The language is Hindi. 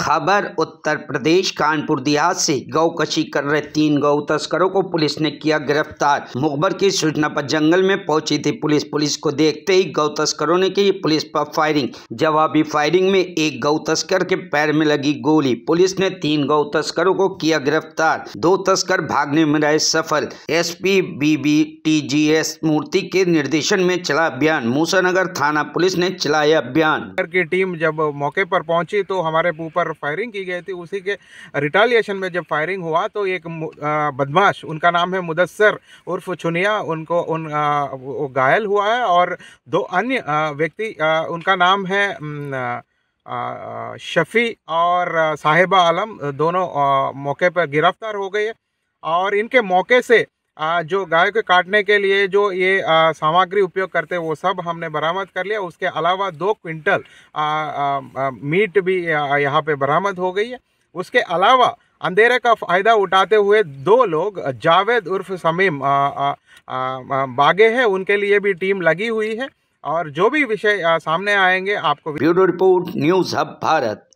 खबर उत्तर प्रदेश कानपुर देहात से कशी कर रहे तीन गौ तस्करों को पुलिस ने किया गिरफ्तार मुखबर की सूचना पर जंगल में पहुंची थी पुलिस पुलिस को देखते ही गौ तस्करों ने की पुलिस पर फायरिंग जवाबी फायरिंग में एक गौ तस्कर के पैर में लगी गोली पुलिस ने तीन गौ तस्करों को किया गिरफ्तार दो तस्कर भागने में रहे सफल S P B B T G S Murthy के निर्देशन में चला अभियान मूसानगर थाना पुलिस ने चलाया अभियान की टीम जब मौके पर पहुंची तो हमारे ऊपर पर फायरिंग की गई थी उसी के रिटालिएशन में जब फायरिंग हुआ तो एक बदमाश उनका नाम है मुदस्सर उर्फ चुनिया उनको उन वो घायल हुआ है और दो अन्य व्यक्ति उनका नाम है शफ़ी और साहिबा आलम दोनों मौके पर गिरफ्तार हो गए और इनके मौके से जो गाय के काटने के लिए जो ये सामग्री उपयोग करते हैं वो सब हमने बरामद कर लिया उसके अलावा दो क्विंटल मीट भी यहाँ पे बरामद हो गई है उसके अलावा अंधेरे का फ़ायदा उठाते हुए दो लोग जावेद उर्फ समीम आ, आ, बागे हैं उनके लिए भी टीम लगी हुई है और जो भी विषय सामने आएंगे आपको bureau report news hub Bharat